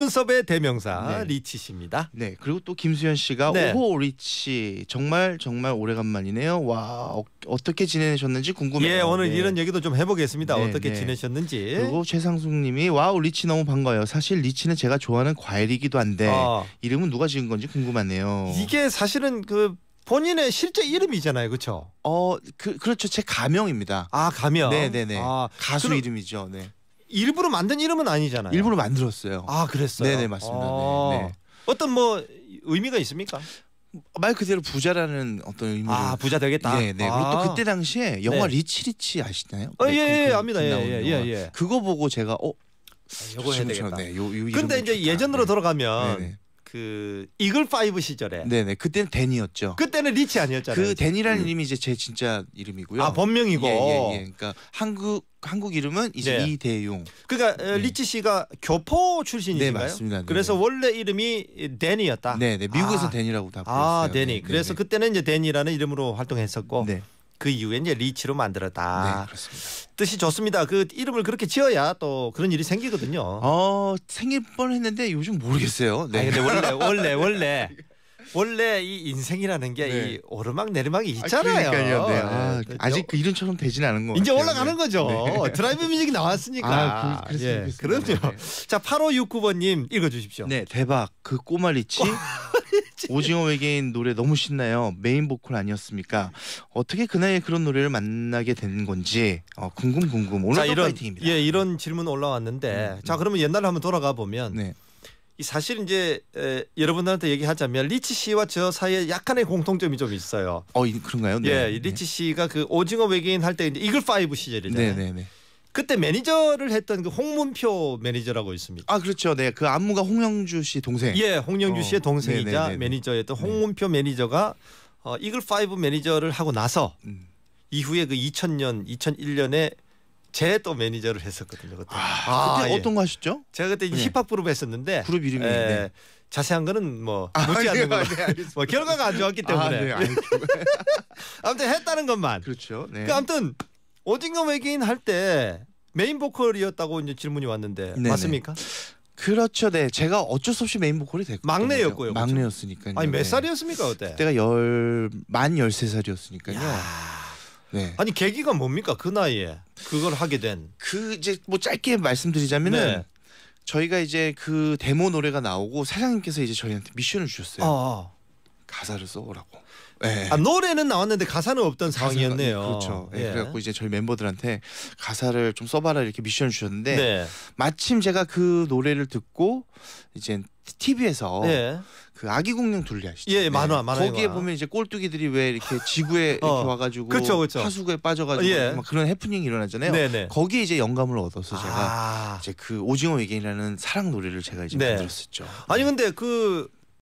눈썹의 대명사 네. 리치 씨입니다. 네 그리고 또 김수현 씨가 네. 오호 리치 정말 정말 오래간만이네요. 와 어, 떻게 지내셨는지 궁금해요. 예 오늘 네. 이런 얘기도 좀 해보겠습니다. 네, 어떻게 네. 지내셨는지. 그리고 최상숙님이 와우 리치 너무 반가워요. 사실 리치는 제가 좋아하는 과일이기도 한데 아, 이름은 누가 지은 건지 궁금하네요. 이게 사실은 그 본인의 실제 이름이잖아요, 그렇죠? 어그 그렇죠 제 가명입니다. 아 가면. 네네네. 네. 아, 가수 그럼- 이름이죠. 네. 일부러 만든 이름은 아니잖아요. 일부러 만들었어요. 아 그랬어요. 네네 네, 맞습니다. 네, 아~ 네, 네. 어떤 뭐 의미가 있습니까? 말 그대로 부자라는 어떤 의미로 아 부자 되겠다. 네, 네. 아~ 그리고 또 아. 그때 당시에 영화 네. 리치리치 아시나요? 어, 예, 네, 예, 예, 압니다. 예, 예, 예, 예. 그거 보고 제가 어 아, 요거 해야 되겠다. 네, 요, 요 근데 이제 좋다. 예전으로 네. 돌아가면 네네. 그 이글 파이브 시절에 네네 그때는 데니였죠. 그때는 리치 아니었잖아요. 그 데니라는 음. 이름이 이제 제 진짜 이름이고요. 아 본명이고. 예예예. 예, 예. 그러니까 한국 한국 이름은 이제 네. 이대용. 그러니까 네. 리치 씨가 교포 출신이신가요? 네 맞습니다. 네. 네, 네. 아. 아, 그래서 네 원래 이름이 데니였다. 네네 미국에서 아. 데니라고 다 불렀어요. 아 데니. 그래서 그때는 이제 데니라는 이름으로 활동했었고. 네. 그 이후에 이제 리치로 만들었다. 네, 그렇습니다. 뜻이 좋습니다. 그 이름을 그렇게 지어야 또 그런 일이 생기거든요. 어, 생길 뻔했는데 요즘 모르겠어요. 네. 아니, 근데 원래 원래 원래 원래 이 인생이라는 게이 네. 오르막 내리막이 아, 있잖아요. 아, 그러니까요. 네. 아, 네. 그 아 직그 이름처럼 되진 않은 거 이제 같아요. 올라가는 네. 거죠. 네. 드라이브 뮤직이 나왔으니까. 아, 그, 예. 그럼요. 네. 자, 8569번님 읽어주십시오. 네, 대박. 그 꼬마 리치. 오징어 외계인 노래 너무 신나요. 메인 보컬 아니었습니까? 어떻게 그 나이에 그런 노래를 만나게 된 건지 어, 궁금 궁금. 오늘 자, 이런 파이팅입니다. 예, 이런 질문 올라왔는데 음, 음, 자 그러면 옛날 한번 돌아가 보면 네. 사실 이제 에, 여러분들한테 얘기하자면 리치 씨와 저 사이에 약간의 공통점이 좀 있어요. 어 그런가요? 네. 예, 리치 네. 씨가 그 오징어 외계인 할 때이 이글 파이브 시절이잖아요. 네, 네, 네. 그때 매니저를 했던 그 홍문표 매니저라고 있습니다. 아 그렇죠. 네, 그 안무가 홍영주 씨 동생. 예, 홍영주 어. 씨의 동생이자 네네네. 네, 네, 네. 매니저였던 홍문표 네. 매니저가 어, 이글 파이브 매니저를 하고 나서 음. 이후에 그 2000년, 2001년에 제또 매니저를 했었거든요. 그때, 아, 아 그때 아, 어떤 예. 거 하셨죠? 제가 그때 네. 힙합 그룹 했었는데 그룹 이름이 에, 예, 자세한 거는 뭐 아, 묻지 않는 거 네, 뭐 결과가 안 좋았기 때문에 아, 네, 무튼 했다는 것만 그렇죠. 네. 그 아무튼 어딘가 외계인 할 때 메인 보컬이었다고 이제 질문이 왔는데 네네. 맞습니까? 그렇죠, 네. 제가 어쩔 수 없이 메인 보컬이 됐고 막내였고요. 막내였으니까요. 아니 몇 네. 살이었습니까 그때? 그때가 열만 열세 살이었으니까요. 야. 네. 아니 계기가 뭡니까 그 나이에 그걸 하게 된? 그 이제 뭐 짧게 말씀드리자면은 네. 저희가 이제 그 데모 노래가 나오고 사장님께서 이제 저희한테 미션을 주셨어요. 아, 아. 가사를 써오라고. 아, 예. 아, 노래는 나왔는데 가사는 없던 상황이었네요. 그렇죠. 예. 예. 그래갖고 이제 저희 멤버들한테 가사를 좀 써봐라 이렇게 미션을 주셨는데 네. 마침 제가 그 노래를 듣고 이제 TV에서 예. 그 아기 공룡 둘리 아시죠? 예, 예 만화, 네. 만화. 거기에 만화. 보면 이제 꼴뚜기들이 왜 이렇게 지구에 어. 이렇게 와가지고 그쵸, 그쵸. 하수구에 빠져가지고 예. 막 그런 해프닝이 일어나잖아요. 네네. 네. 거기에 이제 영감을 얻어서 제가 아. 이제 그 오징어 외계라는 사랑 노래를 제가 이제 네. 만들었었죠. 아니 네. 근데 그